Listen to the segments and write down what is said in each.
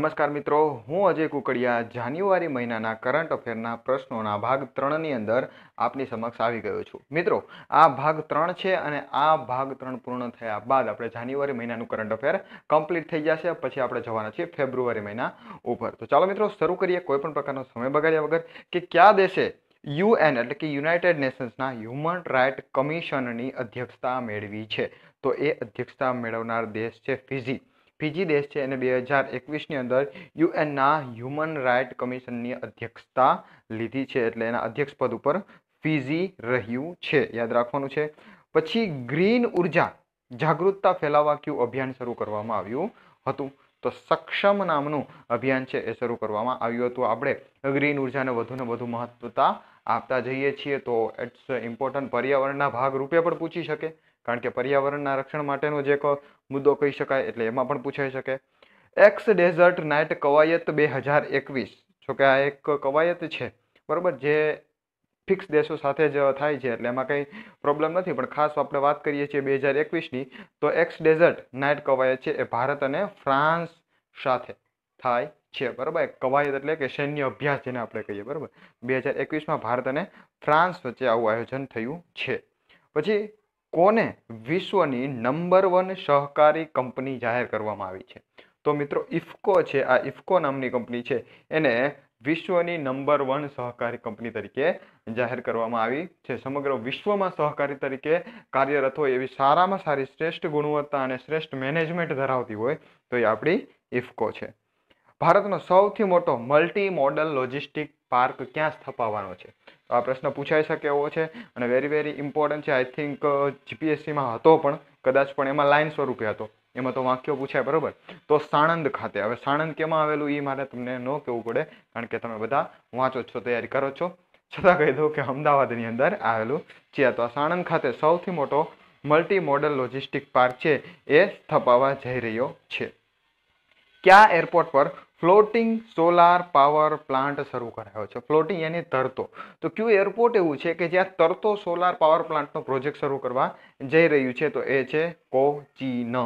નમસ્કાર મિત્રો હું અજય કુકડિયા જાન્યુઆરી મહિનાના કરંટ અફેરના પ્રશ્નોના ભાગ ત્રણની અંદર આપની સમક્ષ આવી ગયો છું મિત્રો આ ભાગ ત્રણ છે અને આ ભાગ ત્રણ પૂર્ણ થયા બાદ આપણે જાન્યુઆરી મહિનાનું કરંટ અફેર કમ્પ્લીટ થઈ જશે પછી આપણે જવાના છીએ ફેબ્રુઆરી મહિના ઉપર તો ચાલો મિત્રો શરૂ કરીએ કોઈપણ પ્રકારનો સમય બગાડ્યા વગર કે કયા દેશે યુએન એટલે કે યુનાઇટેડ નેશન્સના હ્યુમન રાઇટ કમિશનની અધ્યક્ષતા મેળવી છે તો એ અધ્યક્ષતા મેળવનાર દેશ છે ફિઝી ફિજી દેશ છે એને બે હજાર એકવીસની અંદર યુએનના હ્યુમન રાઇટ કમિશનની અધ્યક્ષતા લીધી છે એટલે એના અધ્યક્ષ પદ ઉપર ફિજી રહ્યું છે યાદ રાખવાનું છે પછી ગ્રીન ઉર્જા જાગૃતતા ફેલાવવા કયું અભિયાન શરૂ કરવામાં આવ્યું હતું તો સક્ષમ નામનું અભિયાન છે એ શરૂ કરવામાં આવ્યું હતું આપણે ગ્રીન ઉર્જાને વધુને વધુ મહત્વતા આપતા જઈએ છીએ તો ઇટ્સ ઇમ્પોર્ટન્ટ પર્યાવરણના ભાગ રૂપે પણ પૂછી શકે કારણ કે પર્યાવરણના રક્ષણ માટેનો જે મુદ્દો કહી શકાય એટલે એમાં પણ પૂછાઈ શકે એક્સ ડેઝર્ટ નાઇટ કવાયત બે હજાર એકવીસ જોકે આ એક કવાયત છે બરાબર જે ફિક્સ દેશો સાથે જ થાય છે એટલે એમાં કંઈ પ્રોબ્લેમ નથી પણ ખાસ આપણે વાત કરીએ છીએ બે હજાર એકવીસની તો એક્સ ડેઝર્ટ નાઇટ કવાયત છે એ ભારત અને ફ્રાન્સ સાથે થાય છે બરાબર એક કવાયત એટલે કે સૈન્ય અભ્યાસ જેને આપણે કહીએ બરાબર બે હજાર એકવીસમાં ભારત અને ફ્રાન્સ વચ્ચે આવું આયોજન થયું છે પછી કોને વિશ્વની નંબર વન સહકારી કંપની જાહેર કરવામાં આવી છે તો મિત્રો ઇફકો છે આ ઇફકો નામની કંપની છે એને વિશ્વની નંબર વન સહકારી કંપની તરીકે જાહેર કરવામાં આવી છે સમગ્ર વિશ્વમાં સહકારી તરીકે કાર્યરત હોય એવી સારામાં સારી શ્રેષ્ઠ ગુણવત્તા અને શ્રેષ્ઠ મેનેજમેન્ટ ધરાવતી હોય તો એ આપણી ઇફકો છે ભારતનો સૌથી મોટો મલ્ટી મોડલ લોજિસ્ટિક પાર્ક ક્યાં સ્થપાવવાનો છે તો આ પ્રશ્ન પૂછાઈ શકે એવો છે અને વેરી વેરી ઇમ્પોર્ટન્ટ છે આઈ થિંક જીપીએસસીમાં હતો પણ કદાચ પણ એમાં લાઇન સ્વરૂપે હતો એમાં તો વાક્યો પૂછાય બરાબર તો સાણંદ ખાતે હવે સાણંદ કેમાં આવેલું એ મારે તમને ન કહેવું પડે કારણ કે તમે બધા વાંચો છો તૈયારી કરો છો છતાં કહી દઉં કે અમદાવાદની અંદર આવેલું છે તો આ સાણંદ ખાતે સૌથી મોટો મલ્ટી મોડલ લોજિસ્ટિક પાર્ક છે એ સ્થપાવા જઈ રહ્યો છે કયા એરપોર્ટ પર ફ્લોટિંગ સોલાર પાવર પ્લાન્ટ શરૂ કરાયો છે ફ્લોટિંગ એની તરતો તો ક્યુ એરપોર્ટ એવું છે કે જ્યાં તરતો સોલાર પાવર પ્લાન્ટનો પ્રોજેક્ટ શરૂ કરવા જઈ રહ્યું છે તો એ છે કોચીન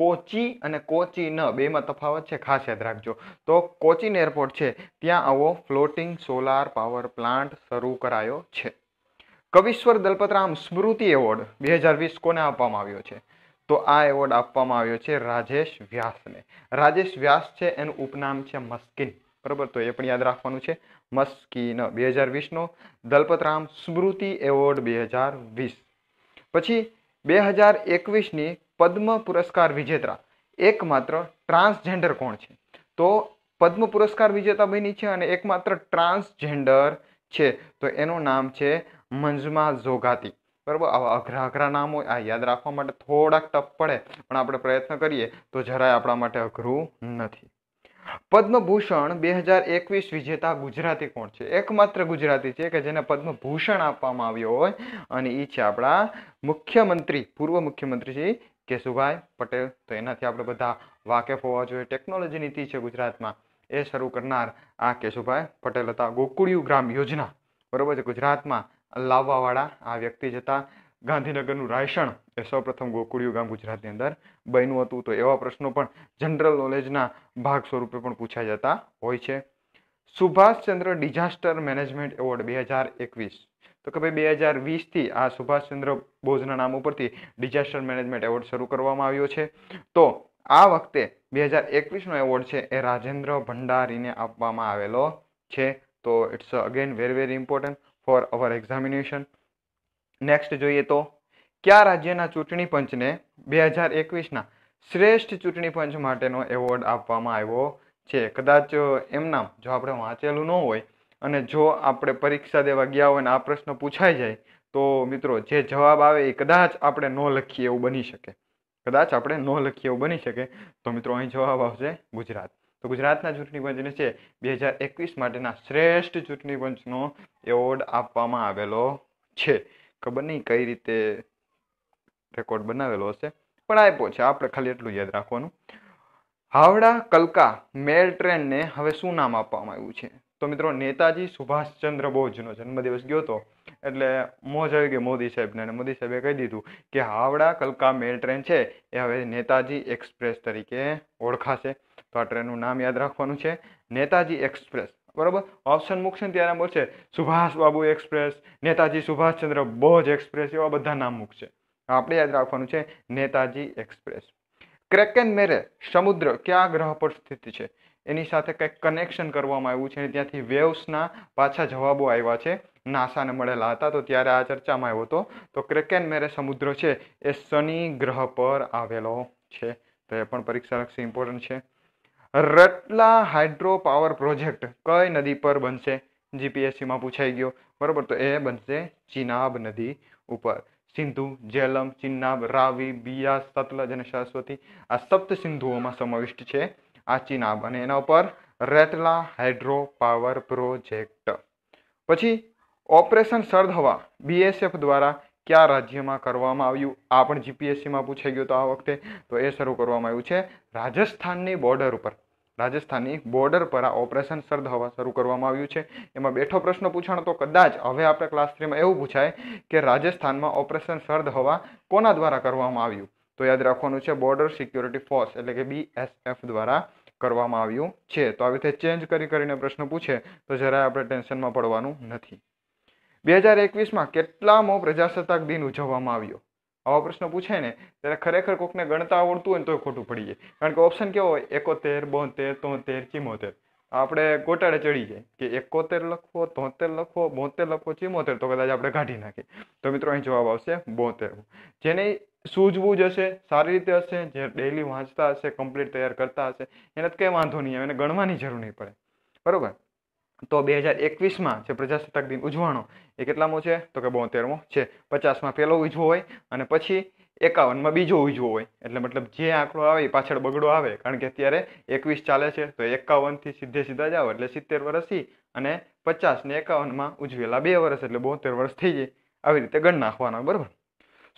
કોચી અને કોચીન બેમાં તફાવત છે ખાસ યાદ રાખજો તો કોચીન એરપોર્ટ છે ત્યાં આવો ફ્લોટિંગ સોલાર પાવર પ્લાન્ટ શરૂ કરાયો છે કવિશ્વર દલપતરામ સ્મૃતિ એવોર્ડ બે હજાર વીસ કોને આપવામાં આવ્યો છે તો આ એવોર્ડ આપવામાં આવ્યો છે રાજેશ વ્યાસને રાજેશ વ્યાસ છે એનું ઉપનામ છે મસ્કિન બરાબર તો એ પણ યાદ રાખવાનું છે મસ્કીન બે હજાર વીસનો દલપતરામ સ્મૃતિ એવોર્ડ બે હજાર વીસ પછી બે હજાર એકવીસની પદ્મ પુરસ્કાર વિજેતા એકમાત્ર ટ્રાન્સજેન્ડર કોણ છે તો પદ્મ પુરસ્કાર વિજેતા બની છે અને એકમાત્ર ટ્રાન્સજેન્ડર છે તો એનું નામ છે મંજમા જોગાતી બરાબર આવા અઘરા અઘરા નામ હોય આ યાદ રાખવા માટે થોડાક ટફ પડે પણ આપણે પ્રયત્ન કરીએ તો જરાય આપણા માટે અઘરું નથી પદ્મભૂષણ બે હજાર એકવીસ વિજેતા ગુજરાતી કોણ છે એકમાત્ર ગુજરાતી છે કે જેને પદ્મભૂષણ આપવામાં આવ્યો હોય અને એ છે આપણા મુખ્યમંત્રી પૂર્વ મુખ્યમંત્રી શ્રી કેશુભાઈ પટેલ તો એનાથી આપણે બધા વાકેફ હોવા જોઈએ ટેકનોલોજી નીતિ છે ગુજરાતમાં એ શરૂ કરનાર આ કેશુભાઈ પટેલ હતા ગોકુળિયું ગ્રામ યોજના બરોબર છે ગુજરાતમાં લાવવાવાળા આ વ્યક્તિ જતા ગાંધીનગરનું રાયસણ એ સૌપ્રથમ ગોકુળિયું ગામ ગુજરાતની અંદર બન્યું હતું તો એવા પ્રશ્નો પણ જનરલ નોલેજના ભાગ સ્વરૂપે પણ પૂછાઈ જતા હોય છે સુભાષચંદ્ર ડિઝાસ્ટર મેનેજમેન્ટ એવોર્ડ બે હજાર એકવીસ તો કે ભાઈ બે હજાર વીસથી આ સુભાષચંદ્ર બોઝના નામ ઉપરથી ડિઝાસ્ટર મેનેજમેન્ટ એવોર્ડ શરૂ કરવામાં આવ્યો છે તો આ વખતે બે હજાર એકવીસનો એવોર્ડ છે એ રાજેન્દ્ર ભંડારીને આપવામાં આવેલો છે તો it's again very very important for our examination next જોઈએ તો કયા રાજ્યના ચૂંટણી પંચને બે હજાર એકવીસના શ્રેષ્ઠ ચૂંટણી પંચ માટેનો એવોર્ડ આપવામાં આવ્યો છે કદાચ એમ જો આપણે વાંચેલું ન હોય અને જો આપણે પરીક્ષા દેવા ગયા હોય અને આ પ્રશ્ન પૂછાઈ જાય તો મિત્રો જે જવાબ આવે એ કદાચ આપણે ન લખીએ એવું બની શકે કદાચ આપણે ન લખીએ એવું બની શકે તો મિત્રો અહીં જવાબ આવશે ગુજરાત તો ગુજરાતના ચૂંટણી પંચને છે બે હજાર એકવીસ માટેના શ્રેષ્ઠ ચૂંટણી પંચનો એવોર્ડ આપવામાં આવેલો છે ખબર નહીં કઈ રીતે રેકોર્ડ બનાવેલો હશે પણ આપ્યો છે આપણે ખાલી એટલું યાદ રાખવાનું હાવડા કલકા મેલ ટ્રેનને હવે શું નામ આપવામાં આવ્યું છે તો મિત્રો નેતાજી સુભાષચંદ્ર બોઝનો જન્મદિવસ ગયો હતો એટલે મોજ આવી ગઈ મોદી સાહેબને અને મોદી સાહેબે કહી દીધું કે હાવડા કલકા મેલ ટ્રેન છે એ હવે નેતાજી એક્સપ્રેસ તરીકે ઓળખાશે તો આ ટ્રેનનું નામ યાદ રાખવાનું છે નેતાજી એક્સપ્રેસ બરાબર ઓપ્શન મૂકશે ને ત્યારે બોલશે સુભાષ બાબુ એક્સપ્રેસ નેતાજી સુભાષચંદ્ર બોઝ એક્સપ્રેસ એવા બધા નામ મૂકશે આપણે યાદ રાખવાનું છે નેતાજી એક્સપ્રેસ ક્રેકેન મેરે સમુદ્ર કયા ગ્રહ પર સ્થિત છે એની સાથે કંઈક કનેક્શન કરવામાં આવ્યું છે અને ત્યાંથી વેવ્સના પાછા જવાબો આવ્યા છે નાસાને મળેલા હતા તો ત્યારે આ ચર્ચામાં આવ્યો હતો તો ક્રેકેન મેરે સમુદ્ર છે એ શનિ ગ્રહ પર આવેલો છે તો એ પણ પરીક્ષા લક્ષી ઇમ્પોર્ટન્ટ છે રતલા હાઇડ્રો પાવર પ્રોજેક્ટ કઈ નદી પર બનશે જીપીએસસીમાં પૂછાઈ ગયો બરાબર તો એ બનશે ચિનાબ નદી ઉપર સિંધુ જેલમ ચિનાબ રાવી બિયાસ સતલજ અને સરસ્વતી આ સપ્ત સિંધુઓમાં સમાવિષ્ટ છે આ ચિનાબ અને એના ઉપર રેટલા હાઇડ્રો પાવર પ્રોજેક્ટ પછી ઓપરેશન હવા બીએસએફ દ્વારા કયા રાજ્યમાં કરવામાં આવ્યું આ પણ જીપીએસસીમાં પૂછાઈ ગયું તો આ વખતે તો એ શરૂ કરવામાં આવ્યું છે રાજસ્થાનની બોર્ડર ઉપર રાજસ્થાનની બોર્ડર પર આ ઓપરેશન હવા શરૂ કરવામાં આવ્યું છે એમાં બેઠો પ્રશ્ન પૂછાણો તો કદાચ હવે આપણે ક્લાસ થ્રીમાં એવું પૂછાય કે રાજસ્થાનમાં ઓપરેશન હવા કોના દ્વારા કરવામાં આવ્યું તો યાદ રાખવાનું છે બોર્ડર સિક્યોરિટી ફોર્સ એટલે કે બીએસએફ દ્વારા કરવામાં આવ્યું છે તો આવી રીતે ચેન્જ કરી કરીને પ્રશ્ન પૂછે તો જરાય આપણે ટેન્શનમાં પડવાનું નથી બે હજાર એકવીસમાં કેટલામો પ્રજાસત્તાક દિન ઉજવવામાં આવ્યો આવા પ્રશ્ન પૂછે ને ત્યારે ખરેખર કોકને ગણતા આવડતું હોય ને તોય ખોટું પડી જાય કારણ કે ઓપ્શન કેવો હોય એકોતેર બોતેર તોતેર ચિમોતેર આપણે ગોટાળે ચડી જાય કે એકોતેર લખવો તોતેર લખવો બોતેર લખવો ચિમોતેર તો કદાચ આપણે કાઢી નાખીએ તો મિત્રો અહીં જવાબ આવશે બોતેર જેને સૂઝવું જ હશે સારી રીતે હશે જે ડેલી વાંચતા હશે કમ્પ્લીટ તૈયાર કરતા હશે એને તો કંઈ વાંધો નહીં આવે એને ગણવાની જરૂર નહીં પડે બરાબર તો બે હજાર એકવીસમાં જે પ્રજાસત્તાક દિન ઉજવાણો એ કેટલામો છે તો કે બોતેરમો છે પચાસમાં પહેલો ઉજવો હોય અને પછી એકાવનમાં બીજો ઉજવો હોય એટલે મતલબ જે આંકડો આવે એ પાછળ બગડો આવે કારણ કે અત્યારે એકવીસ ચાલે છે તો એકાવનથી સીધે સીધા જાઓ એટલે સિત્તેર વર્ષથી અને પચાસ ને એકાવનમાં ઉજવેલા બે વર્ષ એટલે બોતેર વર્ષ થઈ જાય આવી રીતે ગણ નાખવાના બરાબર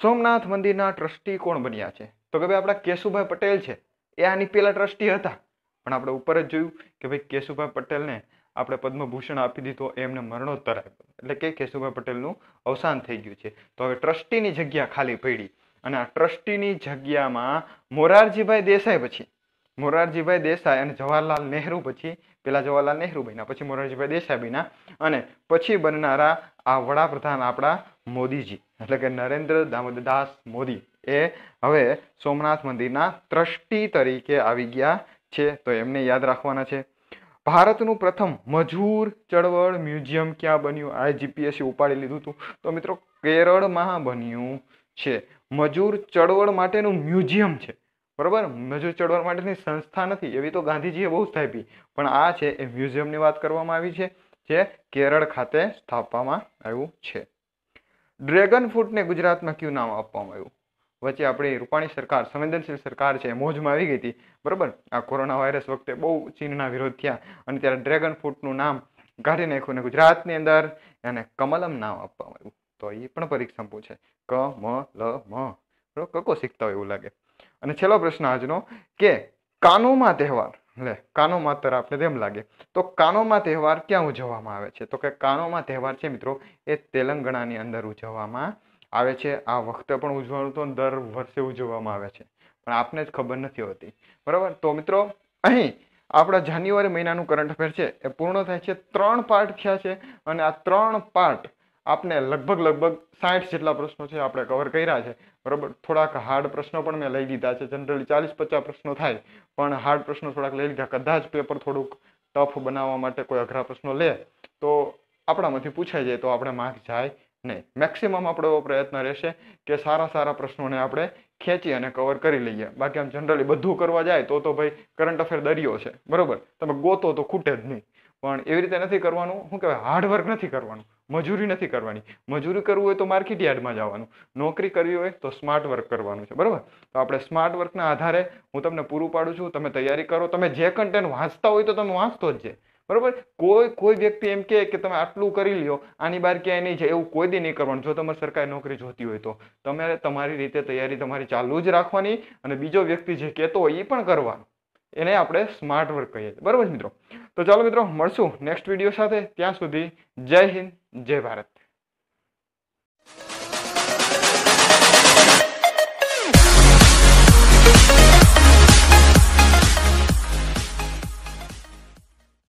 સોમનાથ મંદિરના ટ્રસ્ટી કોણ બન્યા છે તો કે ભાઈ આપણા કેશુભાઈ પટેલ છે એ આની પહેલાં ટ્રસ્ટી હતા પણ આપણે ઉપર જ જોયું કે ભાઈ કેશુભાઈ પટેલને આપણે પદ્મભૂષણ આપી દીધો એમને મરણોત્તર આપ્યો એટલે કે કેશુભાઈ પટેલનું અવસાન થઈ ગયું છે તો હવે ટ્રસ્ટીની જગ્યા ખાલી પડી અને આ ટ્રસ્ટીની જગ્યામાં મોરારજીભાઈ દેસાઈ પછી મોરારજીભાઈ દેસાઈ અને જવાહરલાલ નહેરુ પછી પેલા જવાહરલાલ નહેરુ બન્યા પછી મોરારજીભાઈ દેસાઈ બન્યા અને પછી બનનારા આ વડાપ્રધાન આપણા મોદીજી એટલે કે નરેન્દ્ર દામોદરદાસ મોદી એ હવે સોમનાથ મંદિરના ટ્રસ્ટી તરીકે આવી ગયા છે તો એમને યાદ રાખવાના છે ભારતનું પ્રથમ મજૂર ચળવળ મ્યુઝિયમ ક્યાં બન્યું આ જીપીએસસી ઉપાડી લીધું હતું તો મિત્રો કેરળમાં બન્યું છે મજૂર ચળવળ માટેનું મ્યુઝિયમ છે બરાબર મજૂર ચળવળ માટેની સંસ્થા નથી એવી તો ગાંધીજીએ બહુ સ્થાપી પણ આ છે એ મ્યુઝિયમની વાત કરવામાં આવી છે જે કેરળ ખાતે સ્થાપવામાં આવ્યું છે ડ્રેગન ફ્રૂટને ગુજરાતમાં કયું નામ આપવામાં આવ્યું વચ્ચે આપણી રૂપાણી સરકાર સંવેદનશીલ સરકાર છે મોજમાં આવી ગઈ હતી બરાબર આ કોરોના વાયરસ વખતે બહુ ચીનના વિરોધ થયા અને ત્યારે ડ્રેગન ફ્રૂટનું નામ કાઢી નાખ્યું અને ગુજરાતની અંદર એને કમલમ નામ આપવામાં આવ્યું તો એ પણ પરીક્ષંપુ છે ક મ લ મ કકો શીખતા હોય એવું લાગે અને છેલ્લો પ્રશ્ન આજનો કે કાનોમાં તહેવાર લે કાનોમાં તર આપણે તેમ લાગે તો કાનોમાં તહેવાર ક્યાં ઉજવવામાં આવે છે તો કે કાનોમાં તહેવાર છે મિત્રો એ તેલંગણાની અંદર ઉજવવામાં આવે છે આ વખતે પણ ઉજવાનું તો દર વર્ષે ઉજવવામાં આવે છે પણ આપને જ ખબર નથી હોતી બરાબર તો મિત્રો અહીં આપણા જાન્યુઆરી મહિનાનું કરંટ અફેર છે એ પૂર્ણ થાય છે ત્રણ પાર્ટ થયા છે અને આ ત્રણ પાર્ટ આપને લગભગ લગભગ સાઠ જેટલા પ્રશ્નો છે આપણે કવર કર્યા છે બરાબર થોડાક હાર્ડ પ્રશ્નો પણ મેં લઈ લીધા છે જનરલી ચાલીસ પચાસ પ્રશ્નો થાય પણ હાર્ડ પ્રશ્નો થોડાક લઈ લીધા કદાચ પેપર થોડુંક ટફ બનાવવા માટે કોઈ અઘરા પ્રશ્નો લે તો આપણામાંથી પૂછાઈ જાય તો આપણે માર્ક જાય નહીં મેક્સિમમ આપણો એવો પ્રયત્ન રહેશે કે સારા સારા પ્રશ્નોને આપણે ખેંચી અને કવર કરી લઈએ બાકી આમ જનરલી બધું કરવા જાય તો તો ભાઈ કરંટ અફેર દરિયો છે બરાબર તમે ગોતો તો ખૂટે જ નહીં પણ એવી રીતે નથી કરવાનું શું કહેવાય હાર્ડવર્ક નથી કરવાનું મજૂરી નથી કરવાની મજૂરી કરવું હોય તો માર્કેટ યાર્ડમાં જવાનું નોકરી કરવી હોય તો સ્માર્ટ વર્ક કરવાનું છે બરાબર તો આપણે સ્માર્ટ વર્કના આધારે હું તમને પૂરું પાડું છું તમે તૈયારી કરો તમે જે કન્ટેન્ટ વાંચતા હોય તો તમે વાંચતો જ છે બરોબર કોઈ કોઈ વ્યક્તિ એમ કહે કે તમે આટલું કરી લ્યો આની બહાર ક્યાંય નહીં છે એવું કોઈ દી નહીં કરવાનું જો તમારે સરકારી નોકરી જોતી હોય તો તમારે તમારી રીતે તૈયારી તમારી ચાલુ જ રાખવાની અને બીજો વ્યક્તિ જે કહેતો હોય એ પણ કરવાનો એને આપણે સ્માર્ટ વર્ક કહીએ બરોબર મિત્રો તો ચાલો મિત્રો મળશું નેક્સ્ટ વિડીયો સાથે ત્યાં સુધી જય હિન્દ જય ભારત